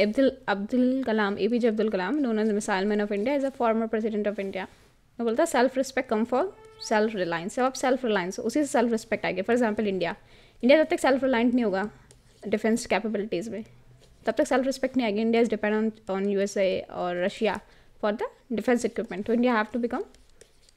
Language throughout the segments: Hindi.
Abdul Abdul Kalam A P J Abdul Kalam known as missile man of India as a former president of India मैं बोलता self respect come for self reliance जब आप सेल्फ रिलायंस उसी से सेल्फ रिस्पेक्ट आएगी फॉर एग्जाम्पल इंडिया इंडिया जब तक सेल्फ रिलायंट नहीं होगा डिफेंस कैपेबिलिटीज़ में तब तक सेल्फ रिस्पेक्ट नहीं आएगी India is depend on on you और Russia for the defence equipment तो India have to become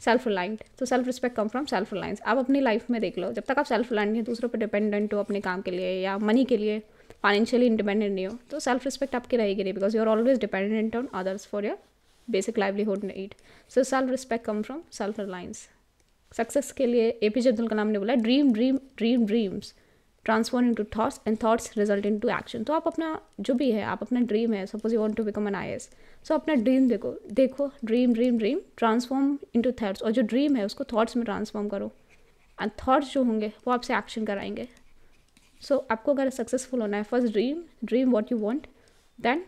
self reliant तो self respect come from self reliance आप अपनी लाइफ में देख लो जब तक आप सेल्फ रिलायंट हैं दूसरों पर डिपेंडेंट हो अपने काम के लिए या मनी के लिए फाइनेंशियली इंडिपेंडेंट नहीं हो तो सेल्फ रिस्पेक्ट आपकी रहेगी नहीं because you are always dependent on others for your basic livelihood need so self respect come from self reliance success के लिए A P J Abdul Kalam ने बोला dream dream dream dreams transform into thoughts and thoughts result into action तो आप अपना जो भी है आप अपना ड्रीम है suppose you want to become an I so अपना ड्रीम देखो देखो dream dream dream transform into thoughts और जो ड्रीम है उसको थाट्स में ट्रांसफॉर्म करो एंड थाट्स जो होंगे वो आपसे एक्शन कराएंगे सो so, आपको अगर सक्सेसफुल होना है first dream dream what you want then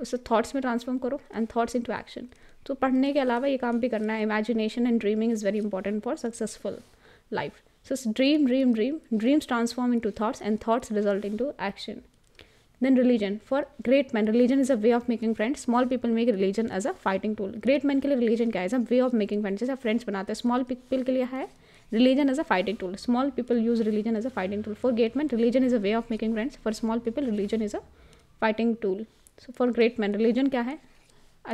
उसे थाट्स में ट्रांसफॉर्म करो and thoughts into action तो पढ़ने के अलावा ये काम भी करना है imagination and dreaming is very important for successful life so dream dream dream dreams transform into thoughts and thoughts result into action then religion for great man religion is a way of making friends small people make religion as a fighting tool great man के लिए रिलीजन क्या है a way of making friends जैसे फ्रेंड्स बनाते हैं स्मॉल पीपल के लिए है religion as a fighting tool small people use religion as a fighting tool for great men religion is a way of making friends for small people religion is a fighting tool so for great men religion क्या है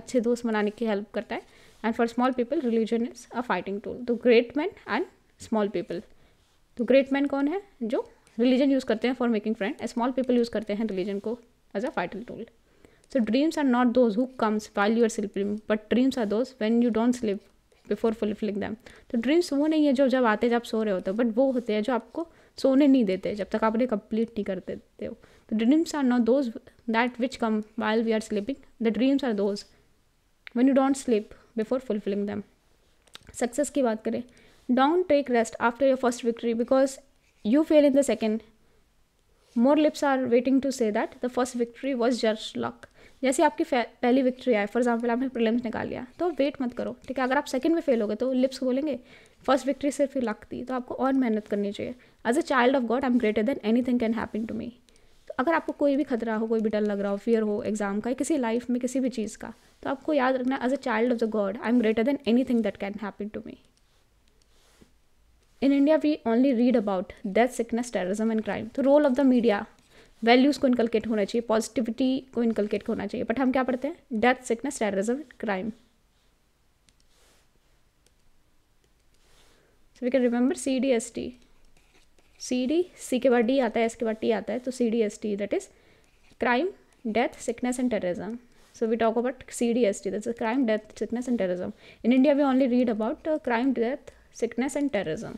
अच्छे दोस्त बनाने की हेल्प करता है and for small people religion is a fighting tool तो great man and small people तो ग्रेट मैन कौन है जो रिलीजन यूज़ करते हैं for making friend small people use करते हैं रिलीजन को as a fighting tool So dreams are not those who comes while you are sleeping, but dreams are those when you don't sleep. Before fulfilling them तो ड्रीम्स वो नहीं है जो जब आते जब सो रहे होते हो बट वो होते हैं जो आपको सोने नहीं देते जब तक आप उन्हें कंप्लीट नहीं कर देते हो the dreams are not those that which come while we are sleeping the dreams are those one you don't sleep before fulfilling them success की बात करें don't take rest after your first victory because you fail in the second more lips are waiting to say that the first victory was just luck जैसे आपकी पहली विक्ट्री आए फॉर एग्जाम्पल आपने प्रिलिम्स निकाल लिया तो वेट मत करो ठीक है अगर आप सेकंड में फेल हो गए तो लिप्स बोलेंगे फर्स्ट विक्ट्री सिर्फ लक थी तो आपको और मेहनत करनी चाहिए as a child of God I am greater than any thing can happen to me तो अगर आपको कोई भी खतरा हो कोई भी डर लग रहा हो फियर हो एग्जाम का किसी लाइफ में किसी भी चीज़ का तो आपको याद रखना as a child of the God I am greater than any thing that can happen to me in India we only read about death sickness terrorism and crime तो role of the media values को इनकलकेट होना चाहिए पॉजिटिविटी को इनकलकेट होना चाहिए बट हम क्या पढ़ते हैं death sickness terrorism crime we can remember C D S T C D C के बाद डी आता है एस के बाद टी आता है तो C D S T that is crime death sickness and terrorism so we talk about C D S T that is crime death sickness and terrorism in India we only read about crime death sickness and terrorism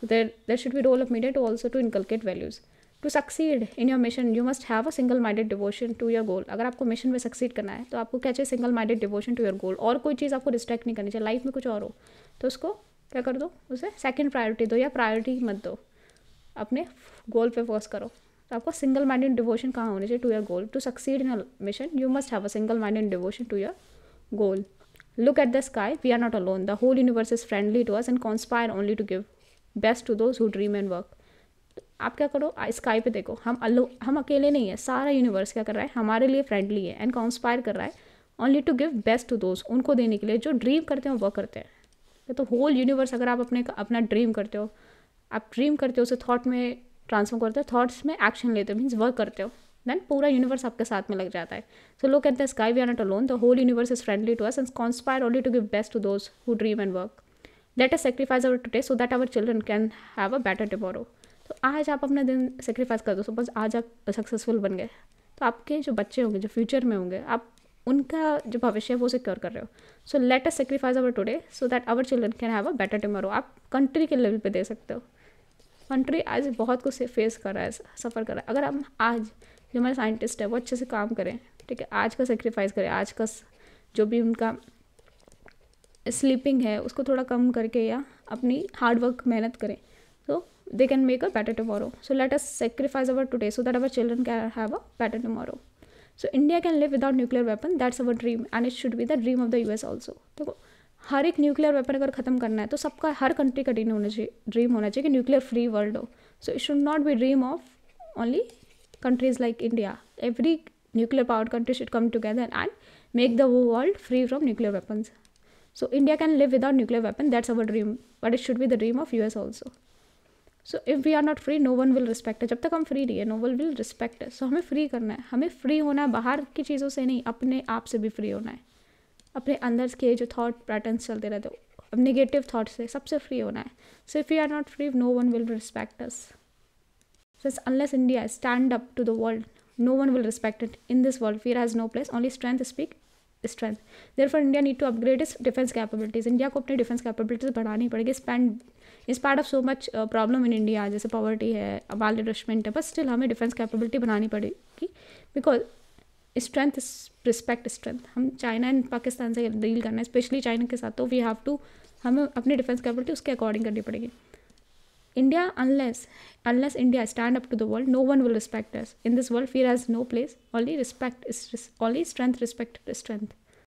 so there there should be role of media to also to inculcate values to succeed in your mission you must have a single minded devotion to your goal अगर आपको मिशन में सक्सीड करना है तो आपको क्या चाहिए single minded devotion to your goal और कोई चीज़ आपको डिस्ट्रैक्ट नहीं करनी चाहिए लाइफ में कुछ और हो तो उसको क्या कर दो उसे सेकेंड प्रायोरिटी दो या प्रायोरिटी मत दो अपने गोल पे फोकस करो तो आपको सिंगल माइंडेड डिवोशन कहाँ होनी चाहिए to your goal to succeed in mission you must have a single minded devotion to your goal look at the sky we are not alone the whole universe is friendly to us and conspire only to give best to those who dream and work आप क्या करो स्काई पे देखो हम अलो हम अकेले नहीं है सारा यूनिवर्स क्या कर रहा है हमारे लिए फ्रेंडली है एंड कॉन्स्पायर कर रहा है only to give best to दोस्त उनको देने के लिए जो ड्रीम करते हैं वो करते हैं तो होल यूनिवर्स अगर आप अपने अपना ड्रीम करते हो आप ड्रीम करते हो उसे थॉट में ट्रांसफॉर्म करते हो थॉट्स में एक्शन लेते हो मीन्स वर्क करते हो देन पूरा यूनिवर्स आपके साथ में लग जाता है सो लोग कहते हैं sky we are not alone the whole universe is friendly to us and conspire only to give best to those who dream and work let us sacrifice our today so that our children can have a better tomorrow आज आप अपना दिन सेक्रीफाइस कर दो सपोज आज आप सक्सेसफुल बन गए तो आपके जो बच्चे होंगे जो फ्यूचर में होंगे आप उनका जो भविष्य है वो सिक्योर कर रहे हो so let us sacrifice our today so that our children can have a better tomorrow आप कंट्री के लेवल पे दे सकते हो कंट्री आज बहुत कुछ फेस कर रहा है सफ़र कर रहा है अगर हम आज जो हमारे साइंटिस्ट है वो अच्छे से काम करें ठीक है आज का सेक्रीफाइस करें आज का जो भी उनका स्लीपिंग है उसको थोड़ा कम करके या अपनी हार्डवर्क मेहनत करें तो they can make a better tomorrow so let us sacrifice our today so that our children can have a better tomorrow so india can live without nuclear weapon that's our dream and it should be the dream of the us also देखो हर nuclear weapon वेपन अगर ख़त्म करना है तो सबका हर dream का ड्रीम होना चाहिए ड्रीम होना चाहिए कि न्यूक्लियर फ्री वर्ल्ड हो so it should not be dream of only countries like India every nuclear power country should come together and make the world free from nuclear weapons. So India can live without nuclear weapon. That's our dream. But it should be the dream of US also. So if we are not free no one will respect है जब तक हम फ्री नहीं है नो वन विल रिस्पेक्ट है सो हमें फ्री करना है हमें फ्री होना है बाहर की चीज़ों से नहीं अपने आप से भी फ्री होना है अपने अंदर के जो थाट पैटर्न चलते रहते अब निगेटिव थाट्स से सबसे फ्री होना है so if you are not free no one will respect us since unless India stand up to the world no one will respect it in this world fear has no place only strength speak strength therefore India need to upgrade is defence capabilities India को अपनी डिफेंस कैपेबिलिटीज़ बढ़ानी पड़ेगी spend is part of so much problem in India जैसे पॉवर्टी है वाल डिटरिशमेंट है बस स्टिल हमें डिफेंस कैपेबिलिटी बनानी पड़ेगी बिकॉज स्ट्रेंथ रिस्पेक्ट स्ट्रेंथ हम चाइना एंड पाकिस्तान से डील करना है स्पेशली चाइना के साथ तो वी हैव टू हमें अपनी डिफेंस कैपेबिलिटी उसके अकॉर्डिंग करनी पड़ेगी India unless unless India stand up to the world no one will respect us in this world fear has no place only respect only strength respect strength